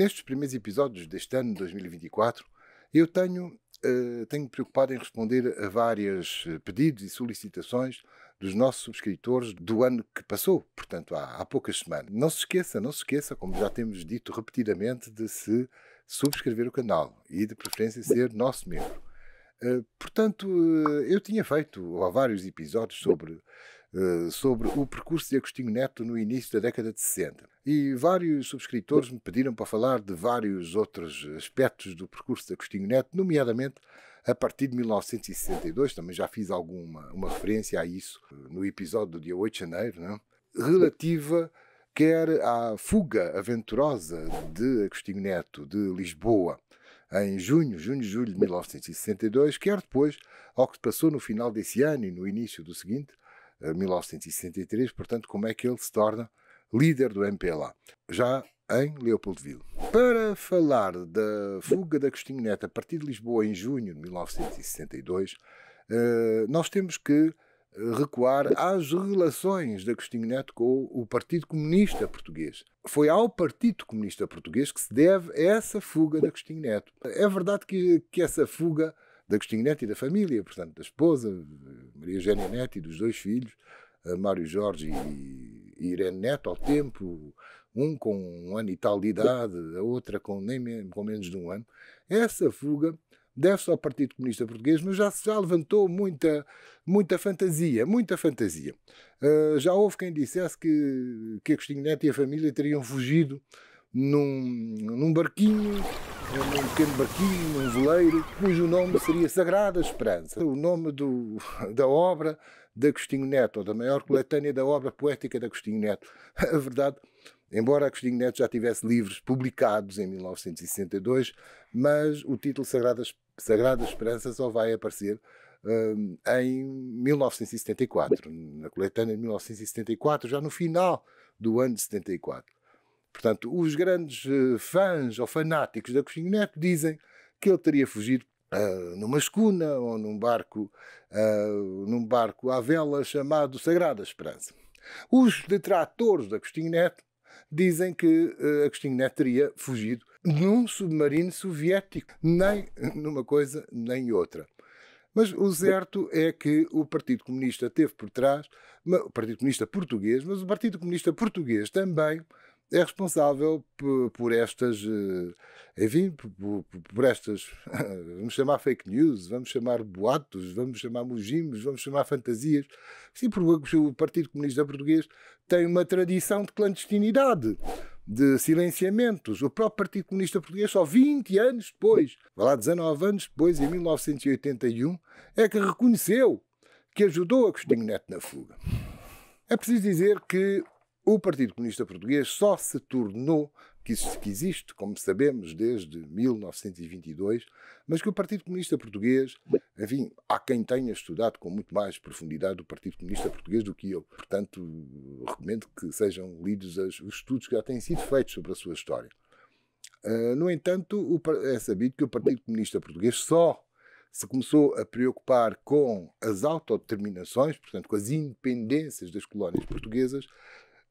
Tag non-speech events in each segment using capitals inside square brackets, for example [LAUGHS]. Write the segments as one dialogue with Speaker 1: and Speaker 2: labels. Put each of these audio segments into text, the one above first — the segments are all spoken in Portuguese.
Speaker 1: nestes primeiros episódios deste ano de 2024, eu tenho, eh, tenho preocupado em responder a vários eh, pedidos e solicitações dos nossos subscritores do ano que passou, portanto, há, há poucas semanas. Não se esqueça, não se esqueça, como já temos dito repetidamente, de se subscrever o canal e, de preferência, ser nosso membro. Eh, portanto, eu tinha feito há vários episódios sobre eh, sobre o percurso de Agostinho Neto no início da década de 60. E vários subscritores me pediram para falar de vários outros aspectos do percurso de Agostinho Neto, nomeadamente a partir de 1962, também já fiz alguma uma referência a isso eh, no episódio do dia 8 de janeiro, não? É? relativa quer à fuga aventurosa de Agostinho Neto de Lisboa em junho, junho e julho de 1962, quer depois ao que se passou no final desse ano e no início do seguinte, 1973, portanto, como é que ele se torna líder do MPLA, já em Leopoldville. Para falar da fuga da Costinho Neto a partir de Lisboa em junho de 1962, eh, nós temos que eh, recuar às relações de Costinho Neto com o Partido Comunista Português. Foi ao Partido Comunista Português que se deve essa fuga de Costinho Neto. É verdade que, que essa fuga de Agostinho Neto e da família, portanto, da esposa, Maria Eugênia Neto e dos dois filhos, Mário Jorge e, Irene Neto, ao tempo, um com um ano e tal de idade, a outra com, nem, com menos de um ano. Essa fuga deve-se ao Partido Comunista Português, mas já, já levantou muita, muita fantasia, muita fantasia. Uh, já houve quem dissesse que, que Agostinho Neto e a família teriam fugido num, num barquinho num pequeno barquinho, num veleiro, cujo nome seria Sagrada Esperança, o nome do, da obra de Agostinho Neto, ou da maior coletânea da obra poética de Agostinho Neto. [LAUGHS] A verdade, embora Agostinho Neto já tivesse livros publicados em 1962, mas o título Sagrada, Sagrada Esperança só vai aparecer hum, em 1974, na coletânea de 1974, já no final do ano de 74. Portanto, os grandes eh, fãs ou fanáticos da Agostinho Neto dizem que ele teria fugido uh, numa escuna ou num barco, uh, num barco à vela chamado Sagrada Esperança. Os detratores da Costinho Neto dizem que uh, Costinho Neto teria fugido num submarino soviético, nem numa coisa nem outra. Mas o certo é que o Partido Comunista teve por trás, o Partido Comunista Português, mas o Partido Comunista Português também é responsável por, estas, eh, enfim, por, por, estas, [LAUGHS] vamos chamar fake news, vamos chamar boatos, vamos chamar mugimos, vamos chamar fantasias. Sim, porque o Partido Comunista Português tem uma tradição de clandestinidade, de silenciamentos. O próprio Partido Comunista Português, só 20 anos depois, vai lá 19 anos depois, em 1981, é que reconheceu que ajudou a Costinho Neto na fuga. É preciso dizer que o Partido Comunista Português só se tornou, que, existe, como sabemos, desde 1922, mas que o Partido Comunista Português, enfim, há quem tenha estudado com muito mais profundidade o Partido Comunista Português do que eu. Portanto, recomendo que sejam lidos os estudos que já têm sido feitos sobre a sua história. Ah, no entanto, é sabido que o Partido Comunista Português só se começou a preocupar com as autodeterminações, portanto, com as independências das colónias portuguesas,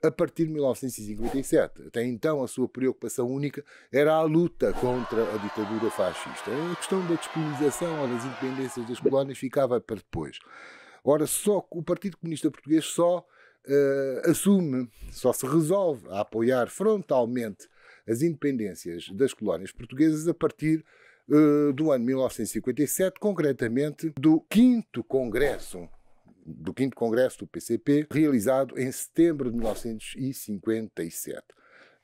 Speaker 1: a partir de 1957. Até então, a sua preocupação única era a luta contra a ditadura fascista. É a questão da descolonização ou das independências das colónias ficava para depois. Ora, só o Partido Comunista Português só uh, assume, só se resolve a apoiar frontalmente as independências das colónias portuguesas a partir uh, do ano 1957, concretamente do 5 Congresso do 5 Congresso do PCP, realizado em setembro de 1957.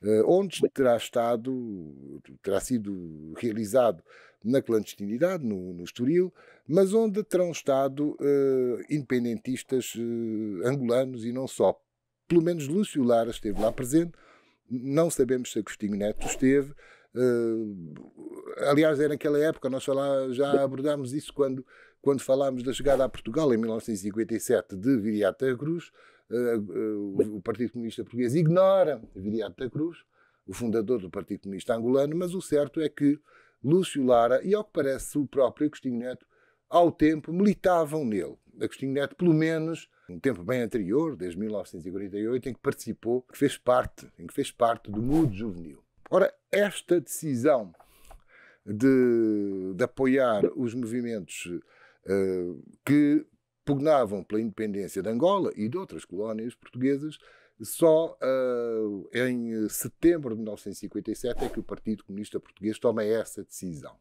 Speaker 1: Eh, onde terá estado, terá sido realizado na clandestinidade, no, no Estoril, mas onde terão estado uh, independentistas uh, angolanos e não só. Pelo menos Lúcio Lara esteve lá presente, não sabemos se Agostinho Neto esteve. Uh, aliás, era é naquela época, nós já, já abordámos isso quando quando falámos da chegada a Portugal em 1957 de Viriata Cruz, eh, eh, o Partido Comunista Português ignora Viriata Cruz, o fundador do Partido Comunista Angolano, mas o certo é que Lúcio Lara e, ao que parece, o próprio Agostinho Neto, ao tempo, militavam nele. Agostinho Neto, pelo menos, um tempo bem anterior, desde 1948, em que participou, que fez parte, em que fez parte do mundo juvenil. Ora, esta decisão de, de apoiar os movimentos eh, que pugnavam pela independência de Angola e de outras colónias portuguesas. Só eh, em eh, setembro de 1957 é que o Partido Comunista Português toma essa decisão.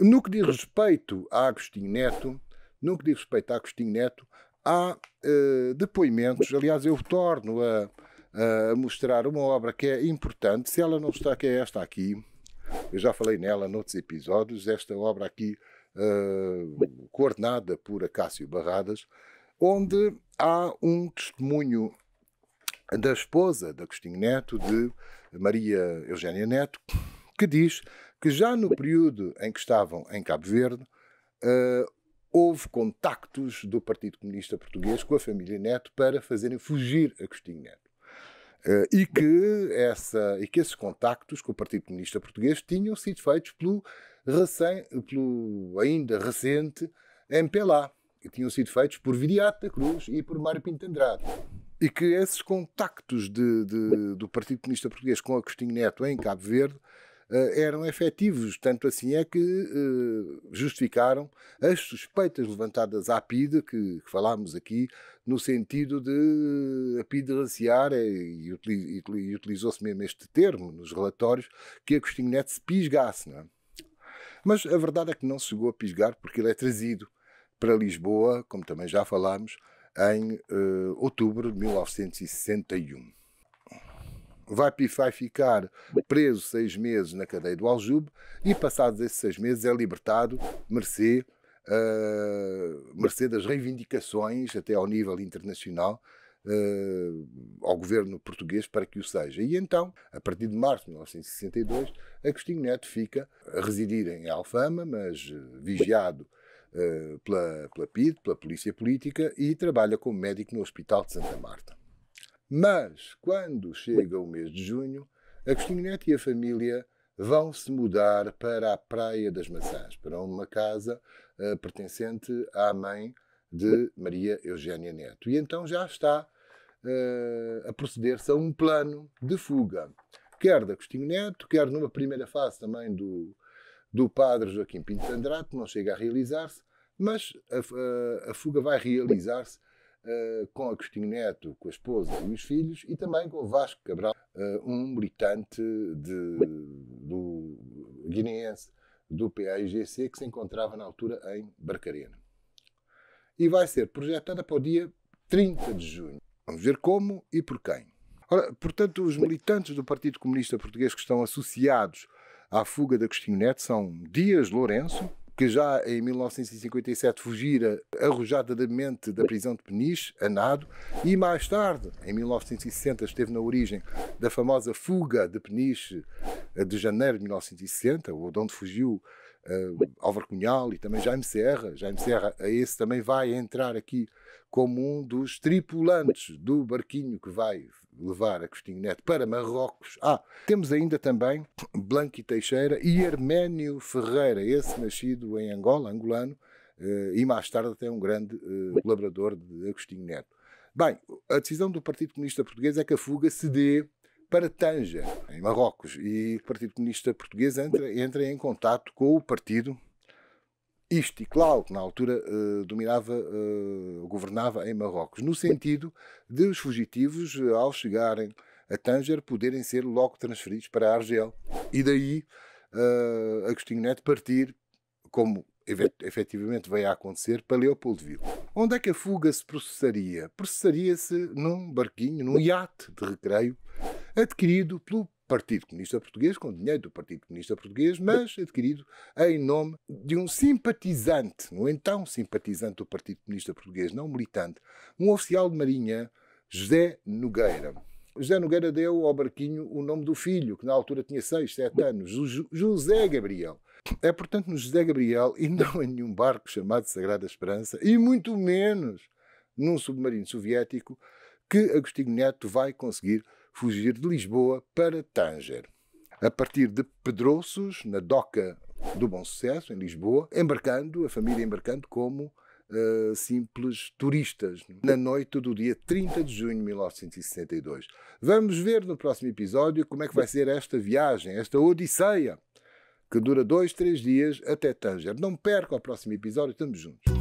Speaker 1: No que diz respeito a Agostinho Neto, no que diz respeito a Agostinho Neto, há uh, depoimentos, aliás, eu torno a, a, mostrar uma obra que é importante, se ela não está, que é esta aqui, eu já falei nela noutros episódios, esta obra aqui ah, coordenada por Acácio Barradas, onde há um testemunho da esposa de Agostinho Neto, de Maria Eugênia Neto, que diz que já no período em que estavam em Cabo Verde, uh, houve contactos do Partido Comunista Português com a família Neto para fazerem fugir Agostinho Neto. Eh, e, que essa, e que esses contactos com o Partido Comunista Português tinham sido feitos pelo, recém, pelo ainda recente MPLA, que tinham sido feitos por Vidiato da Cruz e por Mário Pinto Andrade. E que esses contactos de, de, do Partido Comunista Português com Agostinho Neto em Cabo Verde eh, eram efetivos. Tanto assim é que eh, justificaram as suspeitas levantadas à PIDE, que, que falámos aqui, no sentido de a PIDE raciar, e, utilizou-se mesmo este termo nos relatórios, que Agostinho Neto se pisgasse. Não é? Mas a verdade é que não se chegou a pisgar, porque ele é trazido para Lisboa, como também já falámos, em uh, outubro de 1961 vai, vai ficar preso seis meses na cadeia do Aljube e, passados esses seis meses, é libertado, mercê, uh, mercê das reivindicações, até ao nível internacional, Uh, ao governo português para que o seja. E então, a partir de março de 1962, Agostinho Neto fica a residir em Alfama, mas vigiado ah, pela, pela PID, pela Polícia Política, e trabalha como médico no Hospital de Santa Marta. Mas, quando chega o mês de junho, Agostinho Neto e a família vão se mudar para a Praia das Maçãs, para uma casa uh, pertencente à mãe de Maria Eugênia Neto. E então já está uh, a proceder-se a um plano de fuga, quer de Agostinho Neto, quer numa primeira fase também do, do padre Joaquim Pinto Andrade, que não chega a realizar-se, mas a, a, a fuga vai realizar-se eh, com Agostinho Neto, com a esposa e os filhos, e também com Vasco Cabral, uh, um militante de, do, guineense do PAIGC que se encontrava na altura em Barcarena. E vai ser projetada para o dia 30 de junho. Vamos ver como e por quem. Ora, portanto, os militantes do Partido Comunista Português que estão associados à fuga de Agostinho Neto são Dias Lourenço, que já em 1957 fugira arrojadamente da prisão de Peniche, a nado, e mais tarde, em 1960, esteve na origem da famosa fuga de Peniche eh, de janeiro de 1960, onde fugiu uh, Álvaro Cunhal e também Jaime Serra. Jaime Serra, a esse também vai entrar aqui como um dos tripulantes do barquinho que vai levar Agostinho Neto para Marrocos. Ah, temos ainda também Blanqui Teixeira e Herménio Ferreira, esse nascido em Angola, angolano, uh, e mais tarde até um grande uh, eh, colaborador de Agostinho Neto. Bem, a decisão do Partido Comunista Português é que a fuga se dê para Tanja, em Marrocos, e o Partido Comunista Português entra, entra em contato com o partido Istiklal, que na altura eh, dominava, eh, governava em Marrocos, no sentido de os fugitivos, eh, ao chegarem a Tanger, poderem ser logo transferidos para Argel. E daí Agostinho Neto partir, como efetivamente veio a acontecer, para Leopoldville. Onde é que a fuga se processaria? Processaria-se num barquinho, num iate de recreio, adquirido pelo Partido Comunista Português, com dinheiro do Partido Comunista Português, mas adquirido em nome de um simpatizante, no então simpatizante do Partido Comunista Português, não militante, um oficial de marinha, José Nogueira. José Nogueira deu ao barquinho o nome do filho, que na altura tinha 6, 7 anos, José Gabriel. É, portanto, no José Gabriel e não em nenhum barco chamado Sagrada Esperança, e muito menos num submarino soviético, que Agostinho Neto vai conseguir fugir de Lisboa para Tanger. A partir de Pedroços, na doca do Bom Sucesso, em Lisboa, embarcando, a família embarcando como Uh, simples turistas na noite do dia 30 de junho de 1962. Vamos ver no próximo episódio como é que vai ser esta viagem, esta odisseia, que dura dois, três dias até Tanger. Não perca o próximo episódio, estamos juntos.